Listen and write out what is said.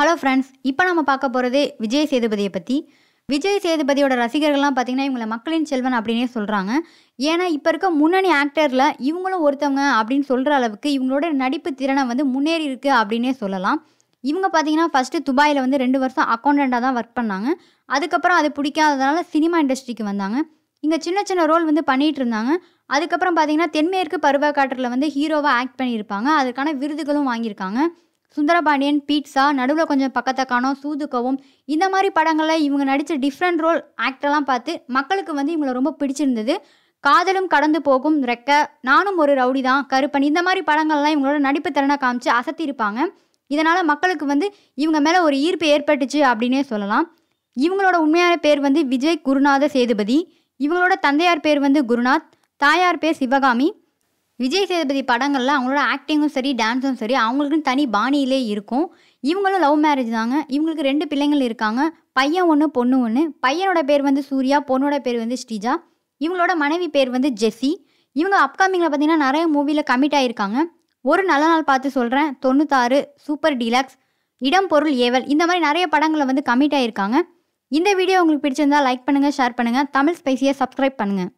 hello friends இப்போ நம்ம பார்க்க போகிறது விஜய் சேதுபதியை பற்றி விஜய் சேதுபதியோட ரசிகர்கள்லாம் பார்த்திங்கன்னா இவங்களை மக்களின் செல்வன் அப்படின்னே சொல்கிறாங்க ஏன்னா இப்போ இருக்க முன்னணி ஆக்டரில் இவங்களும் ஒருத்தவங்க அப்படின்னு சொல்கிற அளவுக்கு இவங்களோட நடிப்பு திறனை வந்து முன்னேறி இருக்குது அப்படின்னே சொல்லலாம் இவங்க பார்த்தீங்கன்னா ஃபஸ்ட்டு துபாயில் வந்து ரெண்டு வருஷம் அக்கௌண்டண்ட்டாக தான் ஒர்க் பண்ணாங்க அதுக்கப்புறம் அது பிடிக்காததுனால சினிமா இண்டஸ்ட்ரிக்கு வந்தாங்க இங்கே சின்ன சின்ன ரோல் வந்து பண்ணிகிட்டு இருந்தாங்க அதுக்கப்புறம் பார்த்தீங்கன்னா தென்மேற்கு பருவ வந்து ஹீரோவாக ஆக்ட் பண்ணியிருப்பாங்க அதுக்கான விருதுகளும் வாங்கியிருக்காங்க சுந்தரபாண்டியன் பீட்ஸா நடுவில் கொஞ்சம் பக்கத்தை காணும் சூதுக்கவும் இந்த மாதிரி படங்களில் இவங்க நடித்த டிஃப்ரெண்ட் ரோல் ஆக்டெல்லாம் பார்த்து மக்களுக்கு வந்து இவங்களை ரொம்ப பிடிச்சிருந்தது காதலும் கடந்து போகும் ரெக்க நானும் ஒரு ரவுடி தான் கருப்பன் இந்த மாதிரி படங்கள்லாம் இவங்களோட நடிப்பு திறனை காமிச்சு அசத்தியிருப்பாங்க இதனால் மக்களுக்கு வந்து இவங்க மேலே ஒரு ஈர்ப்பு ஏற்பட்டுச்சு அப்படின்னே சொல்லலாம் இவங்களோட உண்மையான பேர் வந்து விஜய் குருநாத சேதுபதி இவங்களோட தந்தையார் பேர் வந்து குருநாத் தாயார் பேர் சிவகாமி விஜய் சேதுபதி படங்களில் அவங்களோட ஆக்டிங்கும் சரி டான்ஸும் சரி அவங்களுக்குன்னு தனி பாணியிலே இருக்கும் இவங்களும் லவ் மேரேஜ் தாங்க இவங்களுக்கு ரெண்டு பிள்ளைங்கள் இருக்காங்க பையன் ஒன்று பொண்ணு ஒன்று பையனோட பேர் வந்து சூர்யா பொண்ணோட பேர் வந்து ஸ்ரீஜா இவங்களோட மனைவி பேர் வந்து ஜெஸ்ஸி இவங்க அப்கமிங்கில் பார்த்தீங்கன்னா நிறைய மூவியில் கமிட் ஆகியிருக்காங்க ஒரு நல்ல நாள் பார்த்து சொல்கிறேன் தொண்ணூத்தாறு சூப்பர் டீலக்ஸ் இடம் பொருள் ஏவல் இந்த மாதிரி நிறைய படங்களில் வந்து கமிட் ஆகியிருக்காங்க இந்த வீடியோ உங்களுக்கு பிடிச்சிருந்தா லைக் பண்ணுங்கள் ஷேர் பண்ணுங்கள் தமிழ் ஸ்பைசியை சப்ஸ்கிரைப் பண்ணுங்கள்